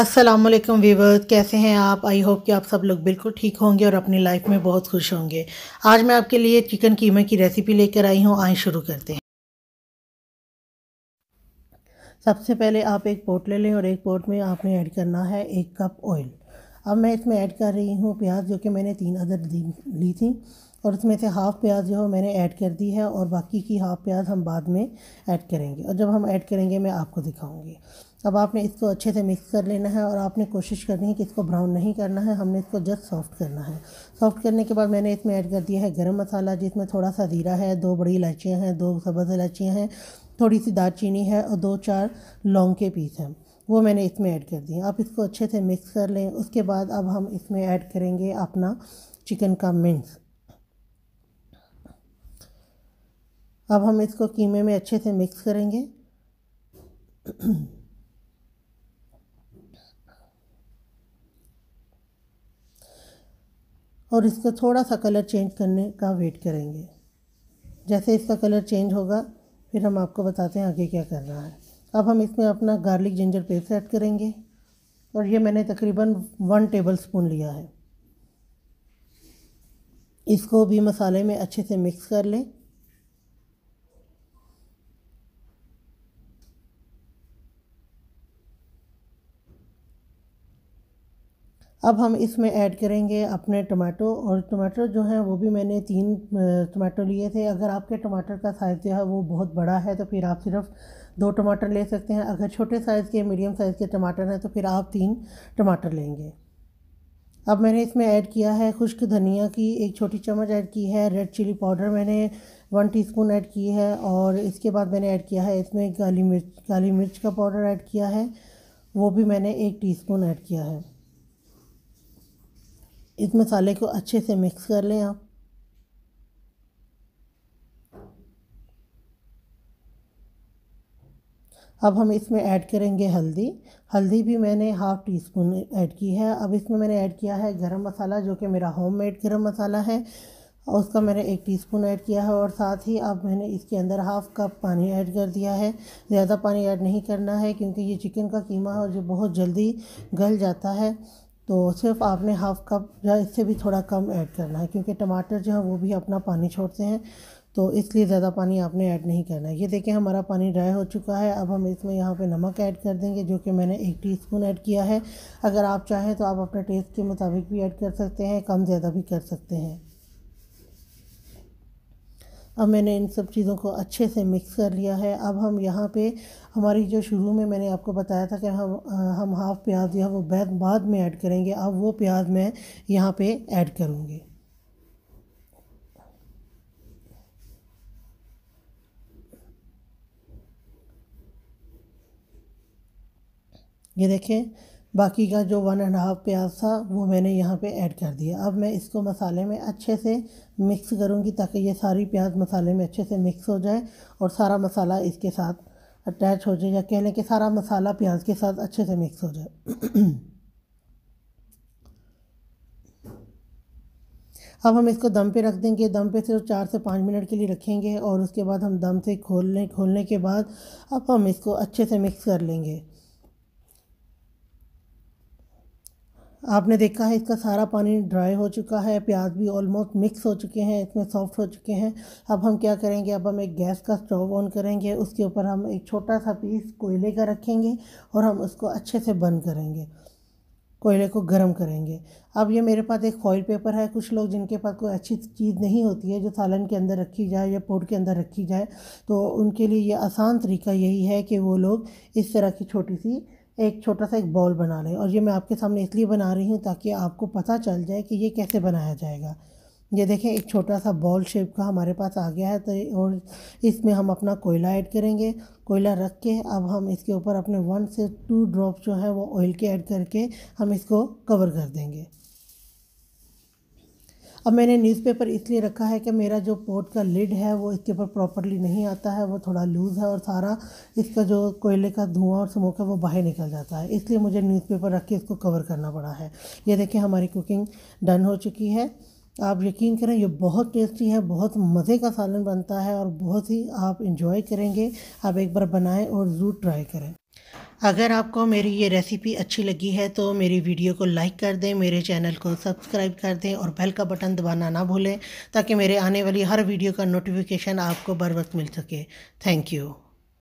Aslam viewers कैसे हैं आप आई होप कि आप सब लोग बिल्कुल ठीक होंगे और अपनी लाइफ में बहुत खुश होंगे आज मैं आपके लिए चिकन कीमे की रेसिपी लेकर आई हूँ आए शुरू करते हैं सबसे पहले आप एक पोट ले लें और एक पोट में आपने ऐड करना है एक कप ऑयल अब मैं इसमें ऐड कर रही हूँ प्याज जो कि मैंने तीन अदर ली थी और उसमें से हाफ़ प्याज जो है मैंने ऐड कर दी है और बाकी की हाफ़ प्याज हम बाद में ऐड करेंगे और जब हम ऐड करेंगे मैं आपको दिखाऊंगी अब आपने इसको अच्छे से मिक्स कर लेना है और आपने कोशिश करनी है कि इसको ब्राउन नहीं करना है हमने इसको जस्ट सॉफ्ट करना है सॉफ्ट करने के बाद मैंने इसमें ऐड कर दिया है गर्म मसाला जिसमें थोड़ा सा ज़ीरा है दो बड़ी इलायचियाँ हैं दो सब्ज़ इलायचियाँ हैं थोड़ी सी दालचीनी है और दो चार लौंग के पीस हैं वो मैंने इसमें ऐड कर दिए आप इसको अच्छे से मिक्स कर लें उसके बाद अब हम इसमें ऐड करेंगे अपना चिकन का मिन्स अब हम इसको कीमे में अच्छे से मिक्स करेंगे और इसका थोड़ा सा कलर चेंज करने का वेट करेंगे जैसे इसका कलर चेंज होगा फिर हम आपको बताते हैं आगे क्या करना है अब हम इसमें अपना गार्लिक जिंजर पेस्ट ऐड करेंगे और ये मैंने तकरीबन वन टेबल स्पून लिया है इसको भी मसाले में अच्छे से मिक्स कर लें अब हम इसमें ऐड करेंगे अपने टमाटो और टमाटर जो हैं वो भी मैंने तीन टमाटो लिए थे अगर आपके टमाटर का साइज़ जो है वो बहुत बड़ा है तो फिर आप सिर्फ दो टमाटर ले सकते हैं अगर छोटे साइज़ के मीडियम साइज़ के टमाटर हैं तो फिर आप तीन टमाटर लेंगे अब मैंने इसमें ऐड किया है खुश्क धनिया की एक छोटी चम्मच ऐड की है रेड चिली पाउडर मैंने वन टीस्पून ऐड की है और इसके बाद मैंने ऐड किया है इसमें काली मिर्च काली मिर्च का पाउडर ऐड किया है वो भी मैंने एक टीस्पून ऐड किया है इस मसाले को अच्छे से मिक्स कर लें आप अब हम इसमें ऐड करेंगे हल्दी हल्दी भी मैंने हाफ़ टी स्पून ऐड की है अब इसमें मैंने ऐड किया है गरम मसाला जो कि मेरा होम मेड गरम मसाला है और उसका मैंने एक टीस्पून ऐड किया है और साथ ही अब मैंने इसके अंदर हाफ़ कप पानी ऐड कर दिया है ज़्यादा पानी ऐड नहीं करना है क्योंकि ये चिकन का कीमा है और जो बहुत जल्दी गल जाता है तो सिर्फ आपने हाफ़ कप या इससे भी थोड़ा कम ऐड करना है क्योंकि टमाटर जो है वो भी अपना पानी छोड़ते हैं तो इसलिए ज़्यादा पानी आपने ऐड नहीं करना है ये देखें हमारा पानी ड्राई हो चुका है अब हम इसमें यहाँ पे नमक ऐड कर देंगे जो कि मैंने एक टीस्पून ऐड किया है अगर आप चाहें तो आप अपने टेस्ट के मुताबिक भी ऐड कर सकते हैं कम ज़्यादा भी कर सकते हैं अब मैंने इन सब चीज़ों को अच्छे से मिक्स कर लिया है अब हम यहाँ पे हमारी जो शुरू में मैंने आपको बताया था कि हम हम हाफ़ प्याज जो है वो बैद बाद में ऐड करेंगे अब वो प्याज मैं यहाँ पे ऐड करूँगी ये देखें बाकी का जो वन एंड हाफ प्याज था वो मैंने यहाँ पे ऐड कर दिया अब मैं इसको मसाले में अच्छे से मिक्स करूँगी ताकि ये सारी प्याज मसाले में अच्छे से मिक्स हो जाए और सारा मसाला इसके साथ अटैच हो जाए या कह लें कि सारा मसाला प्याज के साथ अच्छे से मिक्स हो जाए अब हम इसको दम पे रख देंगे दम पे सिर्फ चार से पाँच मिनट के लिए रखेंगे और उसके बाद हम दम से खोल लें खोलने के बाद अब हम इसको अच्छे से मिक्स कर लेंगे आपने देखा है इसका सारा पानी ड्राई हो चुका है प्याज भी ऑलमोस्ट मिक्स हो चुके हैं इसमें सॉफ्ट हो चुके हैं अब हम क्या करेंगे अब हम एक गैस का स्टोव ऑन करेंगे उसके ऊपर हम एक छोटा सा पीस कोयले का रखेंगे और हम उसको अच्छे से बंद करेंगे कोयले को गर्म करेंगे अब ये मेरे पास एक फॉइल पेपर है कुछ लोग जिनके पास कोई अच्छी चीज़ नहीं होती है जो सालन के अंदर रखी जाए या पोट के अंदर रखी जाए तो उनके लिए ये आसान तरीका यही है कि वो लोग इस तरह की छोटी सी एक छोटा सा एक बॉल बना लें और ये मैं आपके सामने इसलिए बना रही हूँ ताकि आपको पता चल जाए कि ये कैसे बनाया जाएगा ये देखें एक छोटा सा बॉल शेप का हमारे पास आ गया है तो और इसमें हम अपना कोयला ऐड करेंगे कोयला रख के अब हम इसके ऊपर अपने वन से टू ड्रॉप जो है वो ऑयल के ऐड करके हम इसको कवर कर देंगे अब मैंने न्यूज़पेपर इसलिए रखा है कि मेरा जो पोर्ट का लिड है वो इसके ऊपर प्रॉपरली नहीं आता है वो थोड़ा लूज़ है और सारा इसका जो कोयले का धुआं और स्मोक है वो बाहर निकल जाता है इसलिए मुझे न्यूज़पेपर रख के इसको कवर करना पड़ा है ये देखिए हमारी कुकिंग डन हो चुकी है आप यकीन करें ये बहुत टेस्टी है बहुत मज़े का सालन बनता है और बहुत ही आप इंजॉय करेंगे आप एक बार बनाएँ और ज़रूर ट्राई करें अगर आपको मेरी ये रेसिपी अच्छी लगी है तो मेरी वीडियो को लाइक कर दें मेरे चैनल को सब्सक्राइब कर दें और बेल का बटन दबाना ना भूलें ताकि मेरे आने वाली हर वीडियो का नोटिफिकेशन आपको बर वक्त मिल सके थैंक यू